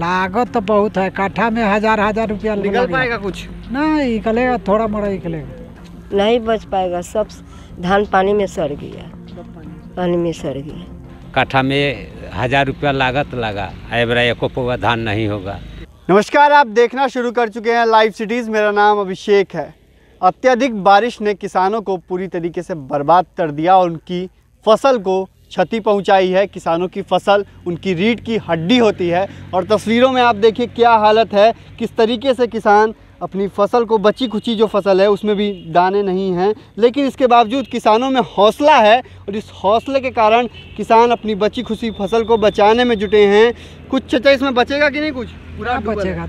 लागत तो बहुत है काठा में हजार हजार रुपया निकल पाएगा कुछ नहीं निकलेगा थोड़ा मोड़ा निकलेगा नहीं बच पाएगा सब धान पानी में सड़ गया पानी में सड़ गया काठा में हजार रुपया लागत लगा एवरा एक धान नहीं होगा नमस्कार आप देखना शुरू कर चुके हैं लाइव सिटीज़ मेरा नाम अभिषेक है अत्यधिक बारिश ने किसानों को पूरी तरीके से बर्बाद कर दिया और उनकी फसल को क्षति पहुंचाई है किसानों की फसल उनकी रीढ़ की हड्डी होती है और तस्वीरों में आप देखिए क्या हालत है किस तरीके से किसान अपनी फसल को बची खुची जो फसल है उसमें भी दाने नहीं हैं लेकिन इसके बावजूद किसानों में हौसला है और इस हौसले के कारण किसान अपनी बची खुशी फसल को बचाने में जुटे हैं कुछ चचा इसमें बचेगा कि नहीं कुछ पूरा हाँ, बचेगा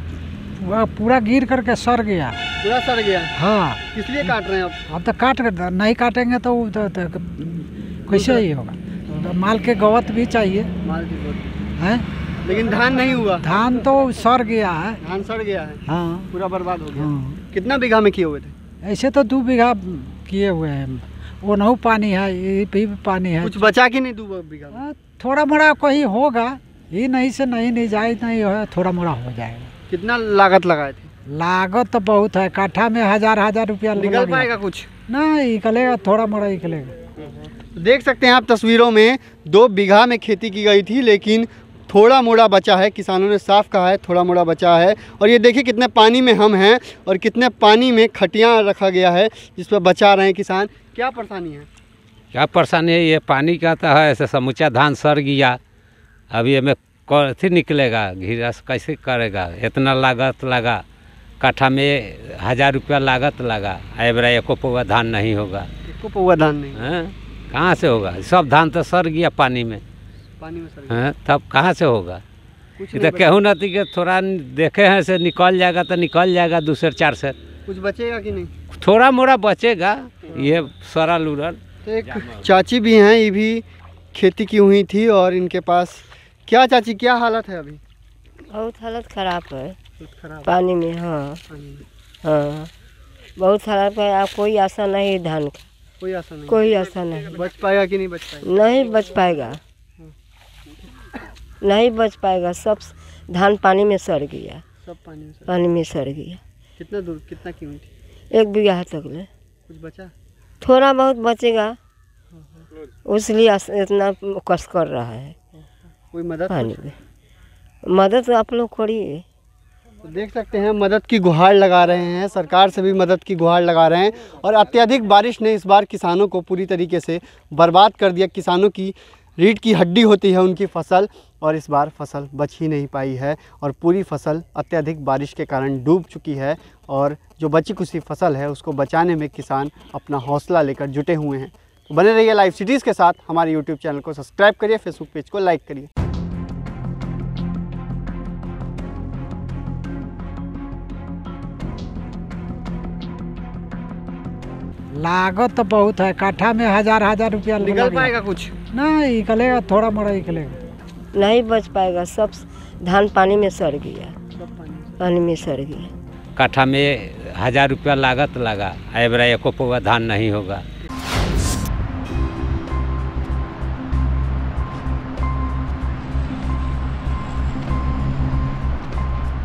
वह पूरा गिर करके सड़ गया पूरा सड़ गया हाँ इसलिए काट रहे हैं अब अब तो काट नहीं काटेंगे तो, तो, तो, तो कैसे ही होगा तो माल के गवत भी चाहिए माल की गवत है लेकिन धान नहीं हुआ धान तो सड़ गया है धान सड़ गया है हाँ पूरा बर्बाद हो गया हाँ। कितना बीघा में किए हुए थे ऐसे तो दो बीघा किए हुए हैं वो नहू पानी है ये भी पानी है कुछ बचा कि नहीं दो बीघा हाँ, थोड़ा मोड़ा कोई होगा ये नहीं से नहीं नहीं जाए नहीं हो थोड़ा मोड़ा हो जाएगा कितना लागत लगाए थे लागत तो बहुत है काठा में हजार हजार रुपया निकल पाएगा कुछ ना निकलेगा थोड़ा मोड़ा निकलेगा देख सकते हैं आप तस्वीरों में दो बीघा में खेती की गई थी लेकिन थोड़ा मोड़ा बचा है किसानों ने साफ कहा है थोड़ा मोड़ा बचा है और ये देखिए कितने पानी में हम हैं और कितने पानी में खटियाँ रखा गया है जिस पर बचा रहे हैं किसान क्या परेशानी है क्या परेशानी है ये पानी का तो है ऐसे समूचा धान सड़ गया अब ये में कैसे निकलेगा घिरा कैसे करेगा इतना लागत लगा काठा में हज़ार रुपया लागत लगा एवरा एको पौवा धान नहीं होगा एको पौवा धान नहीं है हाँ। कहाँ से होगा सब धान तो सर गया पानी में पानी में सर हाँ तब कहाँ से होगा तो कहूँ ना कि थोड़ा देखे हैं से निकल जाएगा तो निकल जाएगा दूसरे चार से कुछ बचेगा कि नहीं थोड़ा मोड़ा बचेगा हाँ। ये सरल उरल तो एक चाची भी हैं ये भी खेती की हुई थी और इनके पास क्या चाची क्या हालत है अभी बहुत हालत खराब है पानी में हाँ हाँ बहुत खराब है कोई आशा नहीं धान का कोई आसान नहीं कोई आसान नहीं बच पाएगा कि नहीं बच पाएगा नहीं बच पाएगा नहीं बच पाएगा सब धान पानी में सड़ गया सब पानी में पानी में सड़ गया कितना दूर कितना कीमत एक बीघा तक ले कुछ बचा थोड़ा बहुत बचेगा हाँ। उसलिए इतना कष्ट कर रहा है कोई मदद पानी में मदद आप लोग करिए तो देख सकते हैं मदद की गुहार लगा रहे हैं सरकार से भी मदद की गुहार लगा रहे हैं और अत्यधिक बारिश ने इस बार किसानों को पूरी तरीके से बर्बाद कर दिया किसानों की रीढ़ की हड्डी होती है उनकी फसल और इस बार फसल बच ही नहीं पाई है और पूरी फसल अत्यधिक बारिश के कारण डूब चुकी है और जो बची खुशी फसल है उसको बचाने में किसान अपना हौसला लेकर जुटे हुए हैं तो बने रहिए लाइव सिटीज़ के साथ हमारे यूट्यूब चैनल को सब्सक्राइब करिए फेसबुक पेज को लाइक करिए लागत तो बहुत है काठा में हजार हजार रुपया निकल पाएगा कुछ नहीं निकलेगा थोड़ा मोड़ा निकलेगा नहीं बच पाएगा सब धान पानी में सड़ गया पानी में सड़ गया काठा में हजार रुपया लागत लगा एवरा धान नहीं होगा